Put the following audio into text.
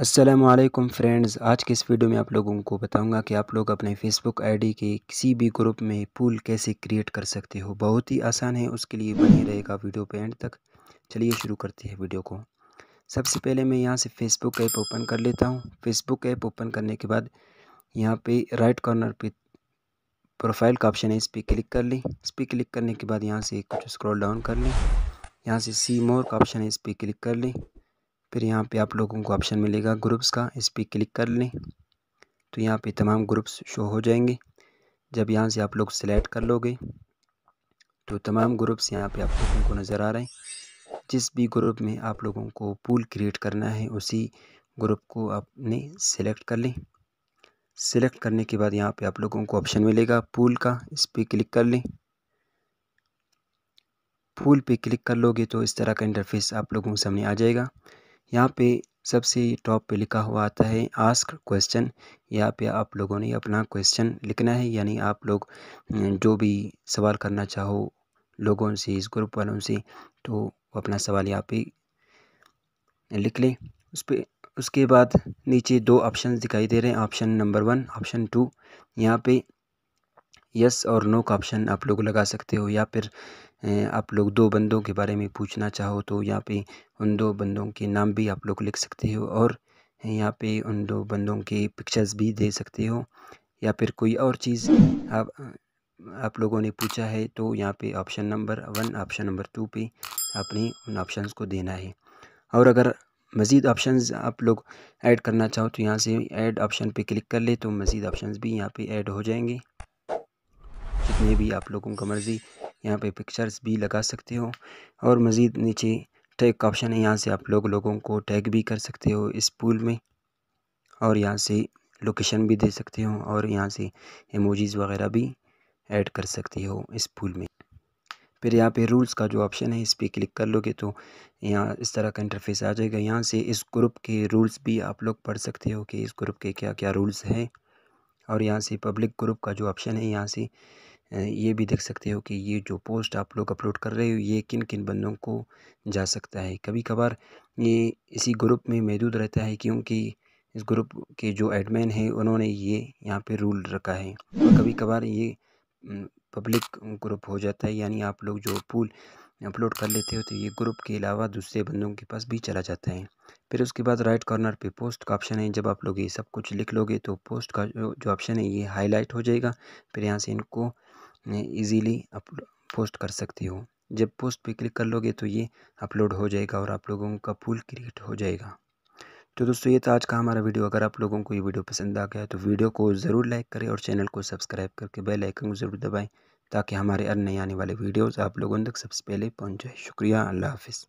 Aslam friends आज के इस वीडियो में आप लोगों को बताऊंगा कि आप लोग अपने फेसबुक आईडी के किसी भी ग्रुप में पूल कैसे क्रिएट कर सकते हो बहुत ही आसान है उसके लिए बने रहेगा वीडियो पे एंड तक चलिए शुरू करते हैं वीडियो को सबसे पहले मैं यहाँ से फेसबुक ऐप ओपन कर लेता हूँ फेसबुक ऐप ओपन करने के बाद यहाँ पर राइट कॉर्नर पर प्रोफाइल का ऑप्शन है इस पर क्लिक कर लें इस पर क्लिक करने के बाद यहाँ से कुछ स्क्रॉल डाउन कर लें यहाँ से सी मोर का ऑप्शन है इस पर क्लिक कर लें फिर यहाँ पे आप लोगों को ऑप्शन मिलेगा ग्रुप्स का इस पर क्लिक कर लें तो यहाँ पे तमाम ग्रुप्स शो हो जाएंगे जब यहाँ से आप लोग सेलेक्ट कर लोगे तो तमाम ग्रुप्स यहाँ पे आप लोगों को नज़र आ रहे हैं जिस भी ग्रुप में आप लोगों को पूल क्रिएट करना है उसी ग्रुप को आपने सेलेक्ट कर लें सेलेक्ट करने के बाद यहाँ पे आप लोगों को ऑप्शन मिलेगा पूल का इस पर क्लिक कर लें पूल पे क्लिक कर लोगे तो इस तरह का इंटरफेस आप लोगों के सामने आ जाएगा यहाँ पे सबसे टॉप पे लिखा हुआ आता है आस्क क्वेश्चन यहाँ पे आप लोगों ने अपना क्वेश्चन लिखना है यानी आप लोग हम्म, जो भी सवाल करना चाहो लोगों से इस ग्रुप वालों से तो अपना सवाल यहाँ पे लिख लें उस पर उसके बाद नीचे दो ऑप्शन दिखाई दे रहे हैं option number one option two यहाँ पे यस और नो का ऑप्शन आप लोग लगा सकते हो या फिर आप लोग दो बंदों के बारे में पूछना चाहो तो यहाँ पे उन दो बंदों के नाम भी आप लोग लिख सकते हो और यहाँ पे उन दो बंदों के पिक्चर्स भी दे सकते हो या फिर कोई और चीज़ आप आप लोगों ने पूछा है तो यहाँ पे option number one option number two पे आपने उन ऑप्शन को देना है और अगर मज़ीद ऑप्शन आप लोग ऐड करना चाहो तो यहाँ से ऐड ऑप्शन पे क्लिक कर ले तो मज़ीद ऑप्शन भी यहाँ पे ऐड हो जाएंगे जितने भी आप लोगों का मर्ज़ी यहाँ पे पिक्चर्स भी लगा सकते हो और मज़ीद नीचे टैग का ऑप्शन है यहाँ से आप लोग लोगों को टैग भी कर सकते हो इस पूल में और यहाँ से लोकेशन भी दे सकते हो और यहाँ से इमोजीज़ वगैरह भी ऐड कर सकते हो इस पूल में फिर यहाँ पे रूल्स का जो ऑप्शन है इस पर क्लिक कर लोगे तो यहाँ इस तरह का इंटरफेस आ जाएगा यहाँ से इस ग्रुप के रूल्स भी आप लोग पढ़ सकते हो कि इस ग्रुप के क्या क्या रूल्स हैं और यहाँ से पब्लिक ग्रुप का जो ऑप्शन है यहाँ से ये भी देख सकते हो कि ये जो पोस्ट आप लोग अपलोड कर रहे हो ये किन किन बंदों को जा सकता है कभी कभार ये इसी ग्रुप में महदूद रहता है क्योंकि इस ग्रुप के जो एडमिन हैं उन्होंने ये यहाँ पे रूल रखा है कभी कभार ये पब्लिक ग्रुप हो जाता है यानी आप लोग जो पूल अपलोड कर लेते हो तो ये ग्रुप के अलावा दूसरे बंदों के पास भी चला जाता है फिर उसके बाद राइट कॉर्नर पे पोस्ट का ऑप्शन है जब आप लोग ये सब कुछ लिख लोगे तो पोस्ट का जो ऑप्शन है ये हाईलाइट हो जाएगा फिर यहाँ से इनको ईजीली अप पोस्ट कर सकते हो जब पोस्ट पे क्लिक कर लोगे तो ये अपलोड हो जाएगा और आप लोगों का पुल क्रिएट हो जाएगा तो दोस्तों ये था आज का हमारा वीडियो अगर आप लोगों को ये वीडियो पसंद आ गया तो वीडियो को ज़रूर लाइक करें और चैनल को सब्सक्राइब करके बेल आइकन को ज़रूर दबाएं ताकि हमारे अन्य आने वाले वीडियोज़ आप लोगों तक सबसे पहले पहुँच जाए शुक्रिया अल्लाह हाफिज़